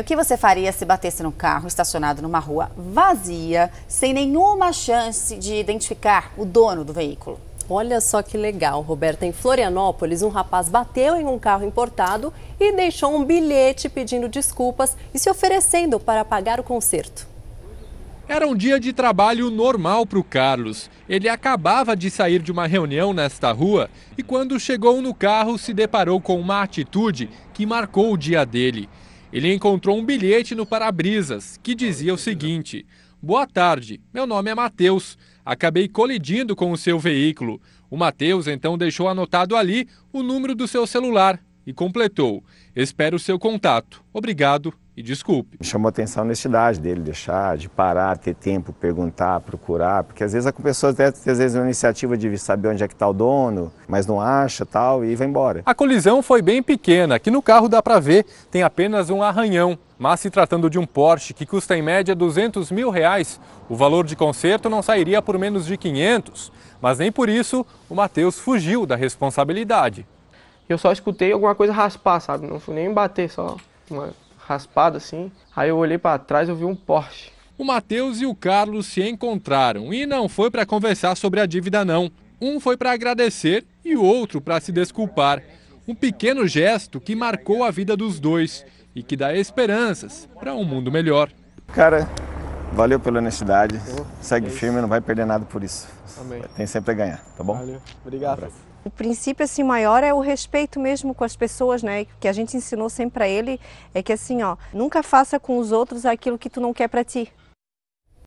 o que você faria se batesse num carro estacionado numa rua vazia, sem nenhuma chance de identificar o dono do veículo? Olha só que legal, Roberta. Em Florianópolis, um rapaz bateu em um carro importado e deixou um bilhete pedindo desculpas e se oferecendo para pagar o conserto. Era um dia de trabalho normal para o Carlos. Ele acabava de sair de uma reunião nesta rua e, quando chegou no carro, se deparou com uma atitude que marcou o dia dele. Ele encontrou um bilhete no para-brisas que dizia o seguinte: Boa tarde, meu nome é Matheus. Acabei colidindo com o seu veículo. O Matheus então deixou anotado ali o número do seu celular e completou: Espero o seu contato. Obrigado, e desculpe. Me chamou a atenção a honestidade dele, deixar, de parar, ter tempo, perguntar, procurar, porque às vezes a pessoa até tem às vezes uma iniciativa de saber onde é que está o dono, mas não acha tal e vai embora. A colisão foi bem pequena, que no carro dá para ver, tem apenas um arranhão. Mas se tratando de um Porsche que custa em média 200 mil reais, o valor de conserto não sairia por menos de 500. Mas nem por isso o Matheus fugiu da responsabilidade. Eu só escutei alguma coisa raspar, sabe? Não fui nem bater, só uma raspado assim. Aí eu olhei para trás, e vi um Porsche. O Matheus e o Carlos se encontraram e não foi para conversar sobre a dívida não. Um foi para agradecer e o outro para se desculpar. Um pequeno gesto que marcou a vida dos dois e que dá esperanças para um mundo melhor. Cara, Valeu pela honestidade. Oh, Segue é firme, não vai perder nada por isso. Amém. Tem sempre a ganhar, tá bom? Valeu. Obrigado. Um o princípio assim maior é o respeito mesmo com as pessoas, né? Que a gente ensinou sempre para ele é que assim, ó, nunca faça com os outros aquilo que tu não quer para ti.